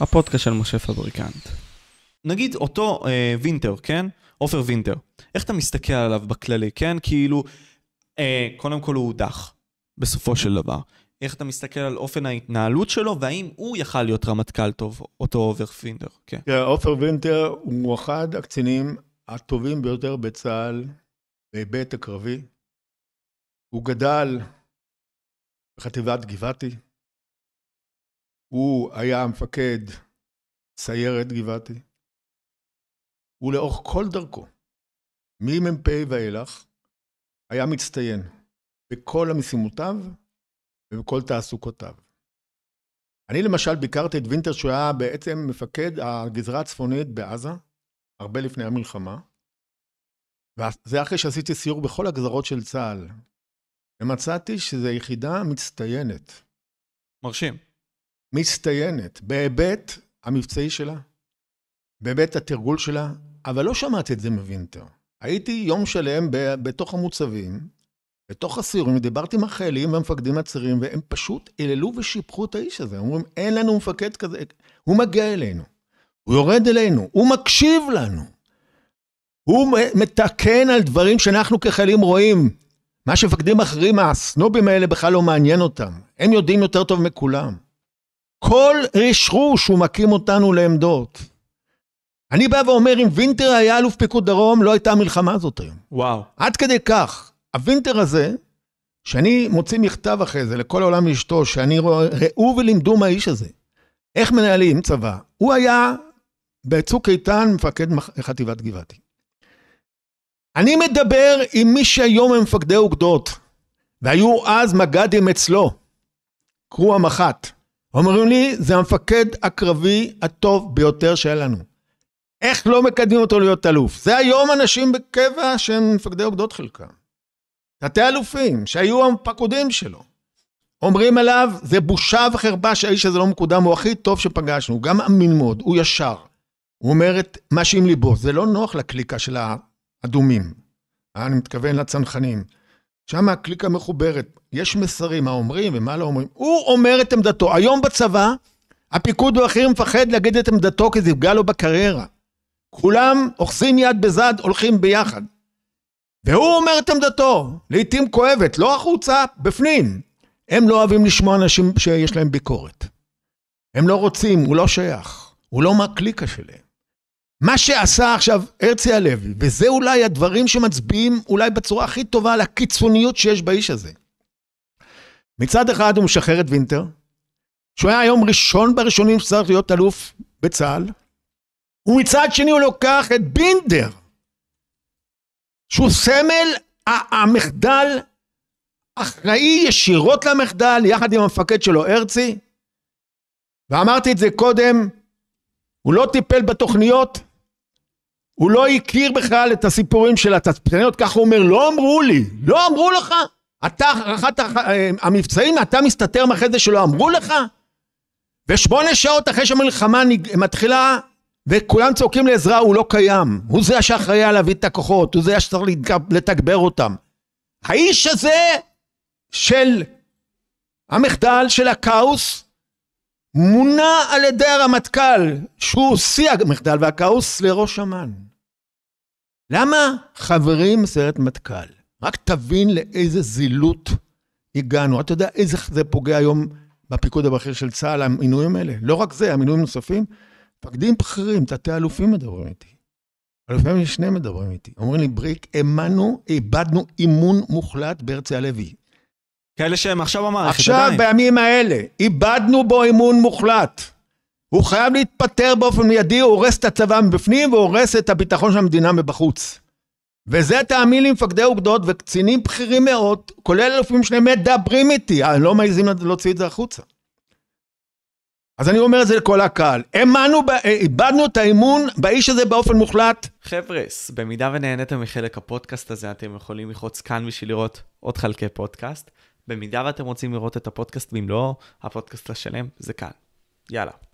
הפודקאסט של משה פבריקנט. נגיד אותו אה, וינטר, כן? עופר וינטר. איך אתה מסתכל עליו בכללי, כן? כאילו, אה, קודם כל הוא הודח, בסופו של דבר. איך אתה מסתכל על אופן ההתנהלות שלו, והאם הוא יכל להיות רמטכ"ל טוב, אותו עופר וינטר, כן? תראה, yeah, עופר וינטר הוא אחד הקצינים הטובים ביותר בצה"ל בהיבט הקרבי. הוא גדל בחטיבת גבעתי. הוא היה המפקד סיירת גבעתי. ולאורך כל דרכו, ממ"פ ואילך, היה מצטיין בכל המשימותיו ובכל תעסוקותיו. אני למשל ביקרתי את וינטר, שהוא היה בעצם מפקד הגזרה הצפונית בעזה, הרבה לפני המלחמה, וזה אחרי שעשיתי סיור בכל הגזרות של צה"ל. ומצאתי שזו יחידה מצטיינת. מרשים. מצטיינת בהיבט המבצעי שלה, בהיבט התרגול שלה, אבל לא שמעתי את זה מווינטר. הייתי יום שלם ב- בתוך המוצבים, בתוך הסיורים, דיברתי עם החיילים והמפקדים הצעירים, והם פשוט היללו ושיבחו את האיש הזה. הם אומרים, אין לנו מפקד כזה, הוא מגיע אלינו, הוא יורד אלינו, הוא מקשיב לנו. הוא מתקן על דברים שאנחנו כחיילים רואים. מה שמפקדים אחרים, הסנובים האלה בכלל לא מעניין אותם. הם יודעים יותר טוב מכולם. כל רשרוש הוא מקים אותנו לעמדות. אני בא ואומר, אם וינטר היה אלוף פיקוד דרום, לא הייתה המלחמה הזאת היום. וואו. עד כדי כך, הווינטר הזה, שאני מוציא מכתב אחרי זה לכל העולם ואשתו, שאני רואה, ראו ולימדו מהאיש הזה. איך מנהלים צבא? הוא היה בצוק איתן מפקד חטיבת גבעתי. אני מדבר עם מי שהיום הם מפקדי אוגדות, והיו אז מג"דים אצלו, קרו המח"ט. אומרים לי, זה המפקד הקרבי הטוב ביותר שהיה לנו. איך לא מקדמים אותו להיות אלוף? זה היום אנשים בקבע שהם מפקדי אוגדות חלקם. תתי אלופים, שהיו הפקודים שלו. אומרים עליו, זה בושה וחרפה שהאיש הזה לא מקודם, הוא הכי טוב שפגשנו, הוא גם אמין מאוד, הוא ישר. הוא אומר את מה שעם ליבו, זה לא נוח לקליקה של האדומים. אה, אני מתכוון לצנחנים. שם הקליקה מחוברת, יש מסרים, מה אומרים ומה לא אומרים. הוא אומר את עמדתו. היום בצבא, הפיקוד הוא הכי מפחד להגיד את עמדתו כי זה יפגע לו בקריירה. כולם אוחזים יד בזד, הולכים ביחד. והוא אומר את עמדתו, לעתים כואבת, לא החוצה, בפנים. הם לא אוהבים לשמוע אנשים שיש להם ביקורת. הם לא רוצים, הוא לא שייך, הוא לא מהקליקה שלהם. מה שעשה עכשיו הרצי הלוי, וזה אולי הדברים שמצביעים אולי בצורה הכי טובה על הקיצוניות שיש באיש הזה. מצד אחד הוא משחרר את וינטר, שהוא היה היום ראשון בראשונים שצריך להיות אלוף בצה"ל, ומצד שני הוא לוקח את בינדר, שהוא סמל המחדל, אחראי ישירות למחדל, יחד עם המפקד שלו, הרצי, ואמרתי את זה קודם, הוא לא טיפל בתוכניות, הוא לא הכיר בכלל את הסיפורים של התצפיתניות, ככה הוא אומר, לא אמרו לי, לא אמרו לך? אתה, אחת אה, המבצעים, אתה מסתתר מאחרי זה שלא אמרו לך? ושמונה שעות אחרי שהמלחמה מתחילה, וכולם צועקים לעזרה, הוא לא קיים. הוא זה שאחראי להביא את הכוחות, הוא זה שצריך לתגבר אותם. האיש הזה של המחדל, של הכאוס, מונה על ידי הרמטכ"ל, שהוא שיא המחדל והכאוס לראש אמ"ן. למה, חברים, סיירת מטכ"ל? רק תבין לאיזה זילות הגענו. אתה יודע איזה זה פוגע היום בפיקוד הבכיר של צה"ל, המינויים האלה? לא רק זה, המינויים נוספים. מפקדים בכירים, תתי-אלופים מדברים איתי. אלופי משנה מדברים איתי. אומרים לי, בריק, האמנו, איבדנו אימון מוחלט בהרצי הלוי. כאלה שהם עכשיו במערכת, עדיין. עכשיו, בימים האלה, איבדנו בו אמון מוחלט. הוא חייב להתפטר באופן מיידי, הוא הורס את הצבא מבפנים והורס את הביטחון של המדינה מבחוץ. וזה, תאמין לי, מפקדי אוגדות וקצינים בכירים מאוד, כולל אלופים שלהם, מדברים איתי, אני אה, לא מעזים להוציא את זה החוצה. אז אני אומר את זה לכל הקהל. האמנו, אה, איבדנו את האמון באיש הזה באופן מוחלט. חבר'ס, במידה ונהנתם מחלק הפודקאסט הזה, אתם יכולים לחוץ כאן בשביל לראות עוד חלקי פודקאסט. במידה ואתם רוצים לראות את הפודקאסט במלואו, הפודקאסט השלם זה כאן. יאללה.